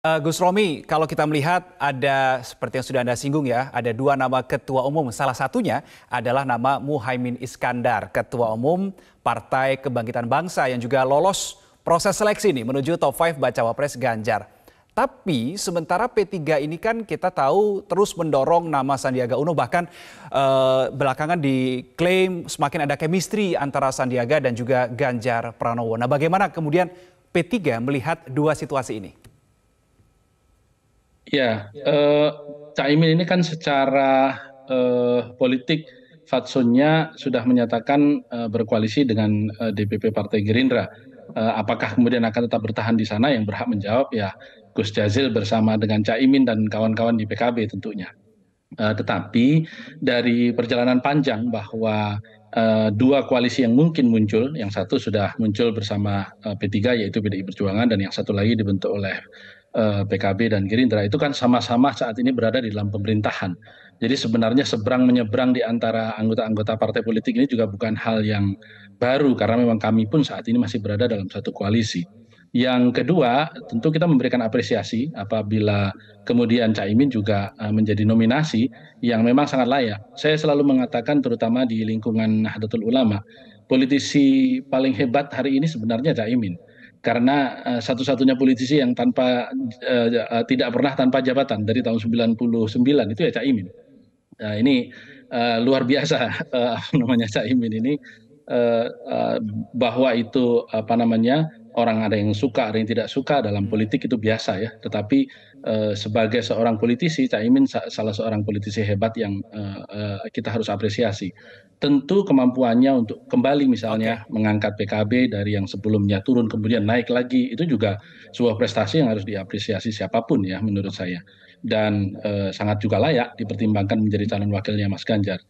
Uh, Gus Romi, kalau kita melihat ada seperti yang sudah Anda singgung ya, ada dua nama ketua umum. Salah satunya adalah nama Muhaimin Iskandar, ketua umum Partai Kebangkitan Bangsa yang juga lolos proses seleksi ini menuju top 5 bacawa pres Ganjar. Tapi sementara P3 ini kan kita tahu terus mendorong nama Sandiaga Uno bahkan uh, belakangan diklaim semakin ada chemistry antara Sandiaga dan juga Ganjar Pranowo. Nah, bagaimana kemudian P3 melihat dua situasi ini? Ya, ya, eh, Caimin ini kan secara eh, politik fatsunnya sudah menyatakan eh, berkoalisi dengan eh, DPP Partai Gerindra. Eh, apakah kemudian akan tetap bertahan di sana? Yang berhak menjawab ya Gus Jazil bersama dengan Caimin dan kawan-kawan di PKB tentunya. Eh, tetapi dari perjalanan panjang bahwa Uh, dua koalisi yang mungkin muncul, yang satu sudah muncul bersama uh, eh, P3 yaitu PDI Perjuangan dan yang satu lagi dibentuk oleh Eh, PKB dan Gerindra itu kan sama-sama saat ini berada di dalam pemerintahan. Jadi sebenarnya seberang menyeberang di antara anggota-anggota partai politik ini juga bukan hal yang baru karena memang kami pun saat ini masih berada dalam satu koalisi. Yang kedua, tentu kita memberikan apresiasi apabila kemudian Caimin juga eh, menjadi nominasi yang memang sangat layak. Saya selalu mengatakan terutama di lingkungan Nahdlatul Ulama, politisi paling hebat hari ini sebenarnya Caimin karena eh, satu-satunya politisi yang tanpa eh, eh, tidak pernah tanpa jabatan dari tahun 99 itu ya Caimin. Nah, ini luar biasa uh, namanya Caimin ini bahwa itu apa namanya orang ada yang suka, ada yang tidak suka dalam hmm. politik itu biasa ya. Tetapi uh, sebagai seorang politisi, Caimin salah seorang politisi hebat yang uh, uh, kita harus apresiasi. Tentu kemampuannya untuk kembali misalnya okay. mengangkat PKB dari yang sebelumnya turun kemudian naik lagi itu juga sebuah prestasi yang harus diapresiasi siapapun ya menurut saya dan uh, sangat juga layak dipertimbangkan menjadi calon wakilnya Mas Ganjar.